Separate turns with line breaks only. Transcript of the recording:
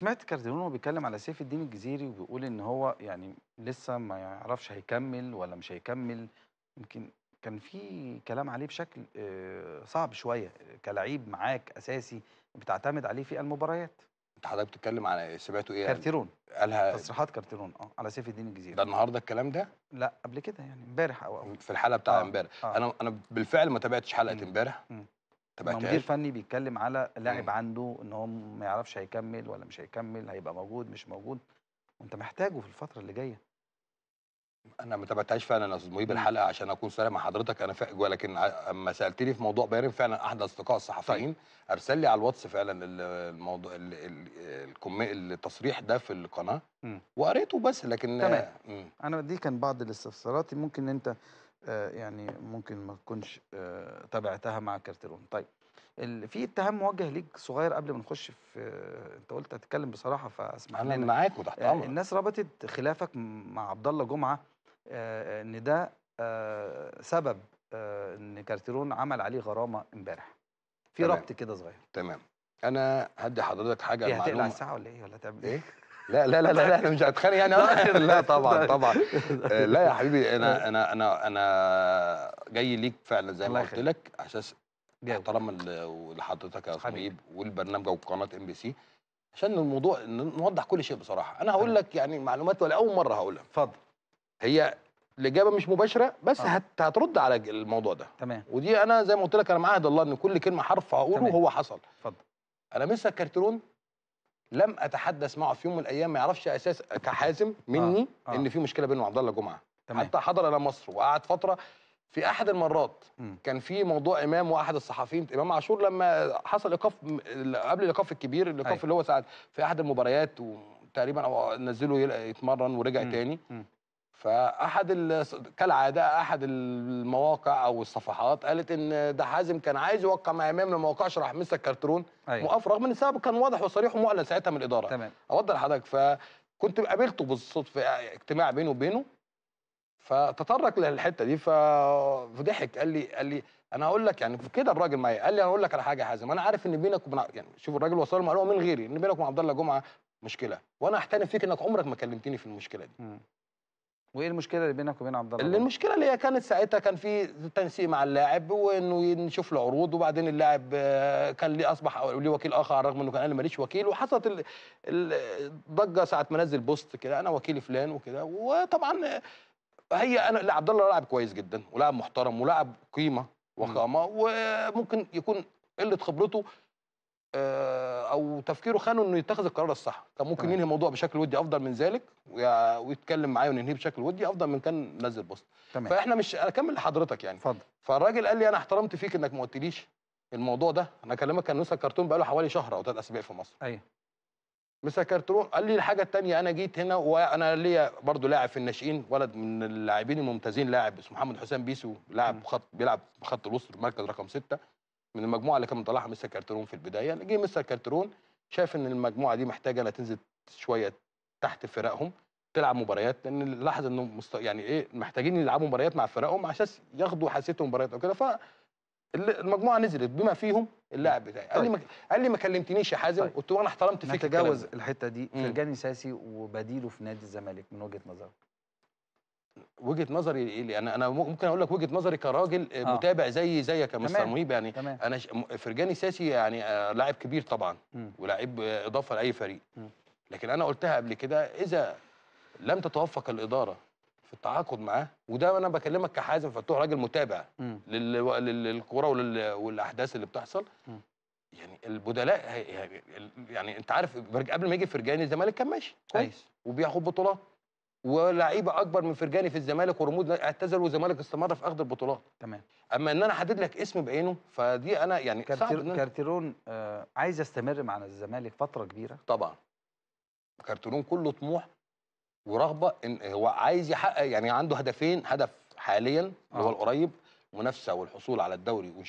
سمعت كاردينول وهو بيتكلم على سيف الدين الجزيري وبيقول ان هو يعني لسه ما يعرفش هيكمل ولا مش هيكمل يمكن كان في كلام عليه بشكل آه، صعب شويه كلعيب معاك اساسي بتعتمد عليه في المباريات انت حضرتك بتتكلم على سمعته ايه كارتيرون قالها تصريحات كارتيرون اه على سيف الدين الجزيري ده النهارده الكلام ده لا قبل كده يعني امبارح او
في الحلقه بتاع آه، امبارح آه. آه. انا انا بالفعل ما تابعتش حلقه امبارح
تبقى مدير فني بيتكلم على لاعب عنده ان هو ما يعرفش هيكمل ولا مش هيكمل هيبقى موجود مش موجود وانت محتاجه في الفتره اللي جايه انا
ما تابعتهاش فعلا يا استاذ مهيب الحلقه عشان اكون صريح مع حضرتك انا فاجئ ولكن اما سالتني في موضوع بايرن فعلا احد اصدقاء الصحفيين طيب. ارسل لي على الواتس فعلا الموضوع التصريح ده في القناه
وقريته بس لكن تمام انا دي كان بعض الاستفسارات ممكن انت آه، يعني ممكن ما تكونش آه، تابعتها مع كارتيرون طيب في اتهام موجه ليك صغير قبل ما نخش في انت قلت هتتكلم بصراحه فاسمح لنا انا معاك وتحت آه، امرك الناس ربطت خلافك مع عبد الله جمعه ان ده سبب ان كارتيرون عمل عليه غرامه امبارح في ربط كده صغير
تمام انا هدي حضرتك حاجه معلومه هتقلع الساعه
ولا ايه ولا هتعمل ايه, إيه؟
لا لا لا لا, انا مش هتخانق يعني آه. لا طبعا طبعا لا يا حبيبي انا انا انا انا جاي ليك فعلا زي ما قلت لك عشان احترام لحضرتك يا طبيب والبرنامج وقناه ام بي سي عشان الموضوع نوضح كل شيء بصراحه انا هقول لك يعني معلومات ولا اول مره هقولها اتفضل هي الاجابه مش مباشره بس آه. هترد على الموضوع ده تمام ودي انا زي ما قلت لك انا معاهد الله ان كل كلمه حرف هقوله تمام. هو حصل اتفضل انا مسك كرتون لم اتحدث معه في يوم من الايام ما يعرفش اساس كحازم مني آه. آه. ان في مشكله بينه وعبد الله جمعه تمام. حتى حضر الى مصر وقعد فتره في احد المرات م. كان في موضوع امام واحد الصحفيين امام عاشور لما حصل ايقاف قبل الايقاف الكبير الايقاف أيوه. اللي هو ساعه في احد المباريات وتقريبا او نزله يتمرن ورجع م. تاني م. فاحد كالعاده احد المواقع او الصفحات قالت ان ده حازم كان عايز يوقع مع امام لما وقعش راح مسك كارترون أيوة. موقف رغم ان السبب كان واضح وصريح ومعلن ساعتها من الاداره تمام اوضح لحضرتك فكنت قابلته بالصدفه اجتماع بينه وبينه فتطرق للحته دي فضحك قال لي قال لي انا هقول لك يعني كده الراجل معايا قال لي انا هقول لك على حاجه يا حازم انا عارف ان بينك وبين يعني شوف الراجل وصل المعلومه من غيري ان بينك وعبد الله جمعه مشكله وانا احترم فيك انك عمرك ما كلمتني في المشكله دي م. وايه المشكله اللي بينك وبين عبد الله المشكله اللي هي كانت ساعتها كان في تنسيق مع اللاعب وانه نشوف له عروض وبعدين اللاعب آه، كان ليه اصبح ليه وكيل اخر على الرغم انه كان انا ماليش وكيل وحصلت الضجه ساعه ما نزل بوست كده انا وكيل فلان وكده وطبعا هي انا عبد الله لاعب كويس جدا ولاعب محترم ولاعب قيمه وقامه وممكن يكون قله خبرته آه، او تفكيره خانه انه يتخذ القرار الصح كان ممكن طيب. ينهي الموضوع بشكل ودي افضل من ذلك ويتكلم معايا وننهيه بشكل ودي افضل من كان نزل بوست تمام. فاحنا مش اكمل لحضرتك يعني اتفضل فالراجل قال لي انا احترمت فيك انك ما قلتليش الموضوع ده انا اكلمك كان نسخ كرتون بقاله حوالي شهر او ثلاث اسابيع في مصر ايوه مسك كرتون قال لي الحاجه الثانيه انا جيت هنا وانا ليا برضه لاعب في الناشئين ولد من اللاعبين الممتازين لاعب اسمه محمد حسام بيسو لاعب خط بيلعب خط الوسط مركز رقم سته من المجموعه اللي كان مطلعها مستر كارترون في البدايه جه مستر كارترون شاف ان المجموعه دي محتاجه انها تنزل شويه تحت فرقهم تلعب مباريات لان لاحظ انه مست... يعني ايه محتاجين يلعبوا مباريات مع فرقهم عشان ياخدوا حسيتهم مباريات وكده ف المجموعه نزلت بما فيهم اللاعب بتاعي قال لي طيب. ما قال لي ما كلمتنيش يا حازم طيب. قلت له انا احترمت فيك نتجاوز
الحته دي فرجاني ساسي وبديله في نادي الزمالك من وجهه نظرك وجهه
نظري اللي انا انا ممكن اقول لك وجهه نظري كراجل آه. آه. متابع زي زيك يا مستر مهيب يعني تمام. انا ش... فرجاني ساسي يعني آه، لاعب كبير طبعا ولاعب آه، اضافه لاي فريق م. لكن انا قلتها قبل كده اذا لم تتوفق الاداره في التعاقد معاه وده انا بكلمك كحازم فتوح راجل متابع للكوره ولل... والاحداث اللي بتحصل م. يعني البدلاء يعني انت عارف قبل ما يجي فرجاني الزمالك كان ماشي كويس وبياخد بطولات ولاعيبه اكبر من فرجاني في الزمالك ورمود اعتزلوا والزمالك استمر في اخذ البطولات تمام اما ان انا احدد لك اسم بعينه فدي انا يعني كارتير... كارتيرون آه عايز يستمر مع الزمالك فتره كبيره طبعا كارتيرون كله طموح ورغبه ان هو عايز يحقق يعني عنده هدفين هدف حاليا اللي هو آه. القريب منافسه والحصول على الدوري